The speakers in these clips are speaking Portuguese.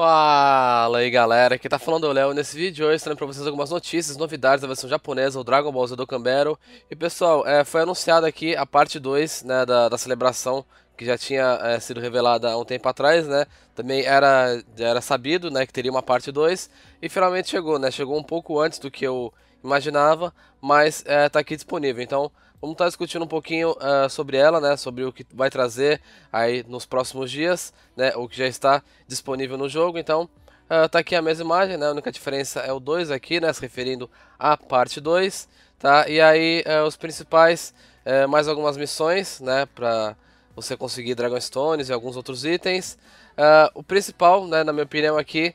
Fala aí galera, aqui tá falando é o Léo nesse vídeo hoje trazendo pra vocês algumas notícias, novidades da versão japonesa, o Dragon Ball Z do Cambero. E pessoal, é, foi anunciada aqui a parte 2 né, da, da celebração que já tinha é, sido revelada há um tempo atrás, né? Também era, era sabido, né, que teria uma parte 2 e finalmente chegou, né? Chegou um pouco antes do que eu imaginava, mas é, tá aqui disponível, então... Vamos estar tá discutindo um pouquinho uh, sobre ela, né, sobre o que vai trazer aí nos próximos dias, né, o que já está disponível no jogo. Então, uh, tá aqui a mesma imagem, né, a única diferença é o 2 aqui, né, se referindo à parte 2, tá? E aí uh, os principais, uh, mais algumas missões, né, para você conseguir Dragonstones e alguns outros itens. o principal, né, na minha opinião aqui,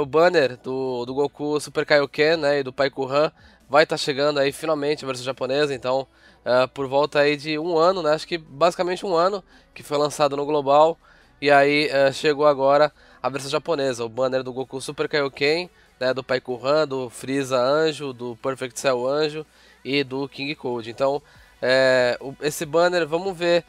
o banner do, do Goku Super Kaioken, né, e do Pai Han, vai estar tá chegando aí finalmente a versão japonesa, então uh, por volta aí de um ano, né? Acho que basicamente um ano que foi lançado no global e aí uh, chegou agora a versão japonesa, o banner do Goku Super Kaioken, né? Do Han, do Freeza Anjo, do Perfect Cell Anjo e do King Code. Então é, esse banner, vamos ver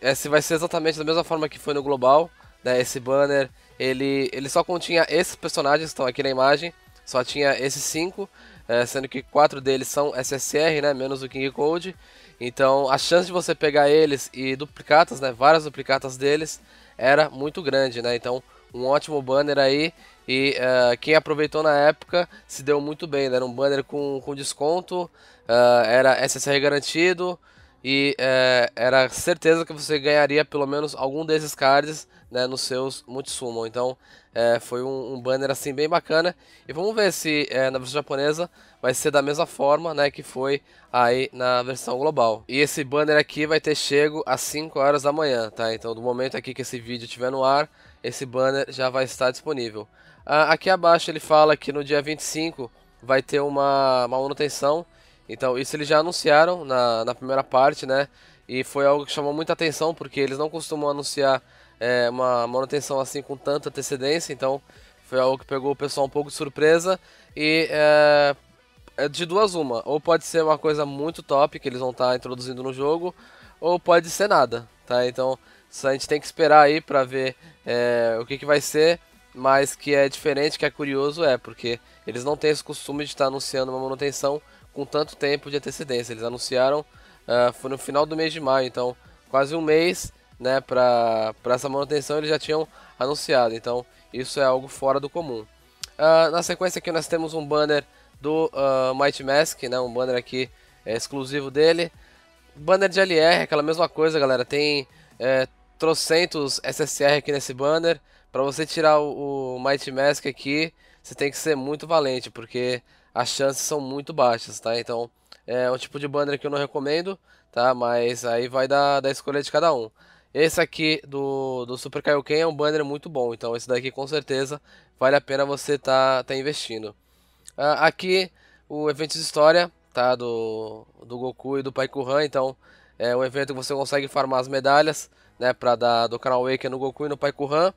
é, se vai ser exatamente da mesma forma que foi no global, né? Esse banner ele, ele só continha esses personagens que estão aqui na imagem, só tinha esses cinco, é, sendo que quatro deles são SSR, né? Menos o King Code. Então a chance de você pegar eles e duplicatas, né? Várias duplicatas deles era muito grande, né? Então um ótimo banner aí e uh, quem aproveitou na época se deu muito bem, né? Era um banner com, com desconto, uh, era SSR garantido e uh, era certeza que você ganharia pelo menos algum desses cards né, nos seus Mutsumon. Então é, foi um, um, banner assim bem bacana. E vamos ver se é, na versão japonesa vai ser da mesma forma né, que foi aí na versão global. E esse banner aqui vai ter chego às 5 horas da manhã, tá? Então do momento aqui que esse vídeo estiver no ar, esse banner já vai estar disponível. Ah, aqui abaixo ele fala que no dia 25 vai ter uma, uma manutenção. Então isso eles já anunciaram na, na primeira parte, né? E foi algo que chamou muita atenção, porque eles não costumam anunciar é, uma manutenção assim com tanta antecedência, então foi algo que pegou o pessoal um pouco de surpresa. E é, é de duas uma, ou pode ser uma coisa muito top que eles vão estar tá introduzindo no jogo, ou pode ser nada, tá? Então a gente tem que esperar aí para ver é, o que, que vai ser, mas que é diferente, que é curioso é, porque eles não têm esse costume de estar tá anunciando uma manutenção com tanto tempo de antecedência. Eles anunciaram uh, foi no final do mês de maio, então quase um mês né, para essa manutenção eles já tinham anunciado, então isso é algo fora do comum. Uh, na sequência aqui nós temos um banner do uh, ah, Might Mask, né, um banner aqui é, exclusivo dele. Banner de LR, aquela mesma coisa galera, tem é, trocentos SSR aqui nesse banner. Para você tirar o, o Might Mask aqui, você tem que ser muito valente, porque as chances são muito baixas, tá? Então é um tipo de banner que eu não recomendo, tá? Mas aí vai da, da escolha de cada um. Esse aqui do, do Super Kaioken é um banner muito bom, então esse daqui com certeza vale a pena você tá, tá investindo. Uh, aqui o evento de história tá, do, do Goku e do Pai Kuhan, então é um evento que você consegue farmar as medalhas né, para dar do canal Awaken no Goku e no Pai Kuhan.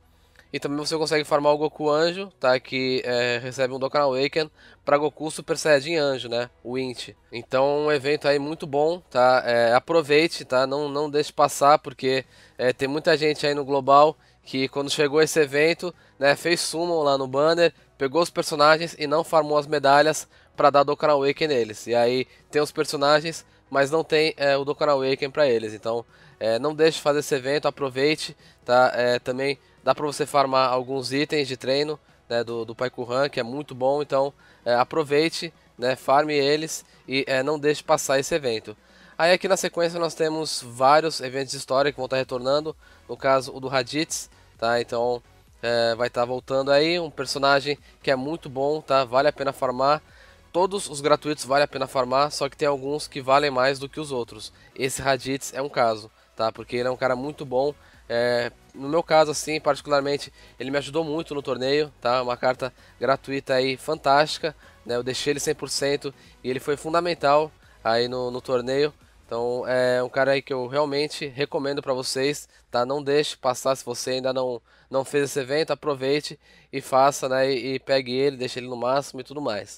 E também você consegue farmar o Goku Anjo, tá? Que é, recebe um Dokkan Awaken para Goku Super Saiyajin Anjo, né? O Int. Então, é um evento aí muito bom, tá? É, aproveite, tá? Não, não deixe passar, porque é, tem muita gente aí no global que quando chegou esse evento, né, fez summon lá no banner, pegou os personagens e não farmou as medalhas para dar Dokkan Awaken neles. E aí tem os personagens, mas não tem é, o Dokkan Awaken para eles. Então, é, não deixe de fazer esse evento, aproveite, tá? É, também Dá para você farmar alguns itens de treino né, do, do Paikuhan, que é muito bom, então é, aproveite, né, farme eles e é, não deixe passar esse evento. Aí aqui na sequência nós temos vários eventos de história que vão estar tá retornando, no caso o do Raditz, tá? Então é, vai estar tá voltando aí, um personagem que é muito bom, tá? Vale a pena farmar. Todos os gratuitos vale a pena farmar, só que tem alguns que valem mais do que os outros. Esse Raditz é um caso, tá? Porque ele é um cara muito bom, é, no meu caso, assim, particularmente, ele me ajudou muito no torneio, tá? Uma carta gratuita aí, fantástica, né? Eu deixei ele 100% e ele foi fundamental aí no, no torneio. Então é um cara aí que eu realmente recomendo para vocês, tá? Não deixe passar se você ainda não, não fez esse evento, aproveite e faça, né? E, e pegue ele, deixe ele no máximo e tudo mais.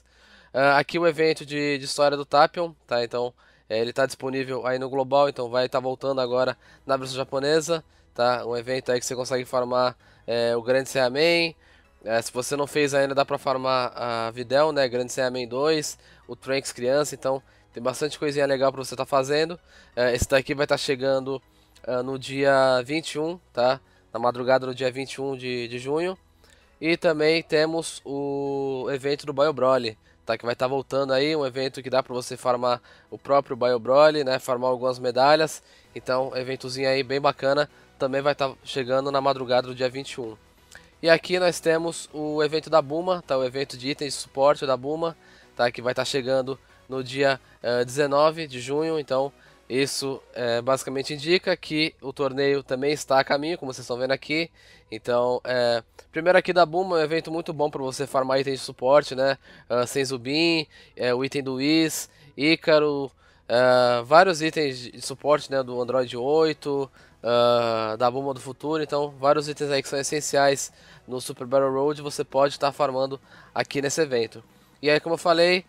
Uh, aqui o evento de, de história do Tapion, tá? Então é, ele está disponível aí no global, então vai estar tá voltando agora na versão japonesa tá? Um evento aí que você consegue farmar é, o Grande Serraman. É, se você não fez ainda, dá pra farmar a Videl, né? Grande Serraman 2, o Tranks Criança, então tem bastante coisinha legal pra você estar tá fazendo. É, esse daqui vai estar tá chegando ah, no dia 21, tá? Na madrugada do dia 21 de, de junho. E também temos o evento do BioBroly, tá? Que vai estar tá voltando aí, um evento que dá para você farmar o próprio BioBroly, né? Farmar algumas medalhas. Então, eventozinho aí bem bacana também vai estar tá chegando na madrugada do dia 21. E aqui nós temos o evento da Buma, tá? O evento de itens de suporte da Buma, tá? Que vai estar tá chegando no dia uh, eh, 19 de junho. Então, isso eh, basicamente indica que o torneio também está a caminho, como vocês estão vendo aqui. Então, eh, primeiro aqui da Buma, é um evento muito bom para você farmar itens de suporte, né? Uh, ah, Senzubin, o item do Whis, Ícaro, uh, vários itens de suporte né, do Android 8, uh, da bomba do futuro. Então, vários itens aí que são essenciais no Super Battle Road você pode estar tá farmando aqui nesse evento. E aí, como eu falei,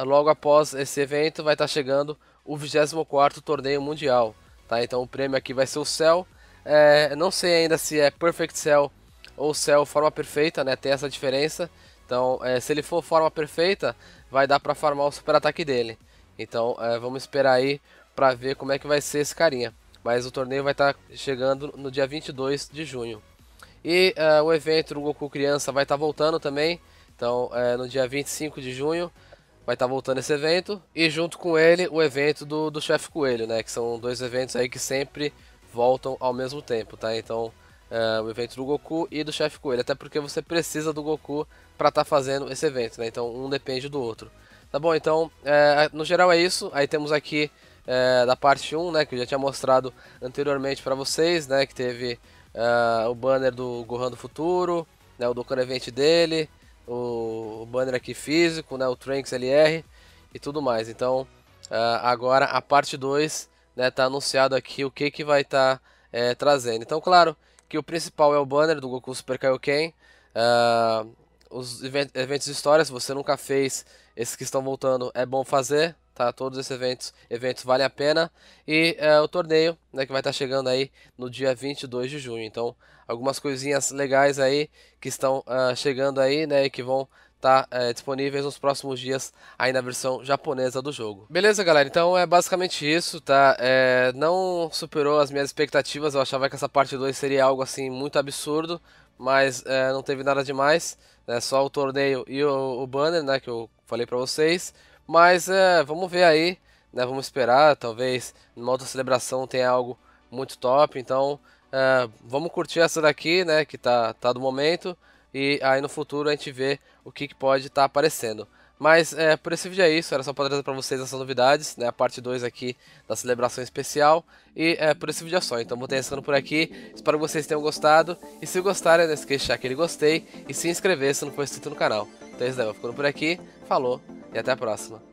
uh, logo após esse evento vai estar tá chegando o 24 torneio mundial, tá? Então o prêmio aqui vai ser o Cell. É, não sei ainda se é Perfect Cell ou Cell forma perfeita, né? Tem essa diferença. Então, é, se ele for forma perfeita, vai dar para farmar o super ataque dele. Então, é, vamos esperar aí para ver como é que vai ser esse carinha. Mas o torneio vai estar tá chegando no dia 22 de junho. E uh, o evento do Goku Criança vai estar tá voltando também. Então, eh, no dia 25 de junho vai estar tá voltando esse evento. E junto com ele, o evento do, do Chefe Coelho, né? Que são dois eventos aí que sempre voltam ao mesmo tempo, tá? Então, eh, o evento do Goku e do Chefe Coelho. Até porque você precisa do Goku para estar tá fazendo esse evento, né? Então, um depende do outro. Tá bom, então, é, no geral é isso. Aí temos aqui é, da parte 1, né, que eu já tinha mostrado anteriormente para vocês, né, que teve é, o banner do Gohan do Futuro, né, o Dokkan Event dele, o, o, banner aqui físico, né, o Trunks LR e tudo mais. Então, é, agora a parte 2 né, tá anunciado aqui o que, que vai estar tá, é, trazendo. Então, claro que o principal é o banner do Goku Super Kaioken, é, os eventos de história, se você nunca fez, esses que estão voltando, é bom fazer tá? Todos esses eventos, eventos vale a pena e é, o torneio, né, que vai estar tá chegando aí no dia 22 de junho. Então, algumas coisinhas legais aí que estão uh, chegando aí, né, e que vão tá é, disponíveis nos próximos dias aí na versão japonesa do jogo. Beleza, galera? Então é basicamente isso, tá? É, não superou as minhas expectativas, eu achava que essa parte 2 seria algo assim muito absurdo, mas é, não teve nada demais, né? Só o torneio e o, o banner, né, que eu falei pra vocês. Mas é, vamos ver aí, né? Vamos esperar, talvez numa outra celebração tenha algo muito top. Então é, vamos curtir essa daqui, né? Que tá, tá do momento. E aí no futuro a gente vê o que, que pode estar tá aparecendo. Mas é, por esse vídeo é isso, era só para trazer para vocês essas novidades, né, a parte 2 aqui da celebração especial. E é, por esse vídeo é só, então vou terminando por aqui, espero que vocês tenham gostado. E se gostarem, não esqueça de deixar aquele gostei e se inscrever se não for inscrito no canal. Então é isso aí, vou ficando por aqui, falou, e até a próxima.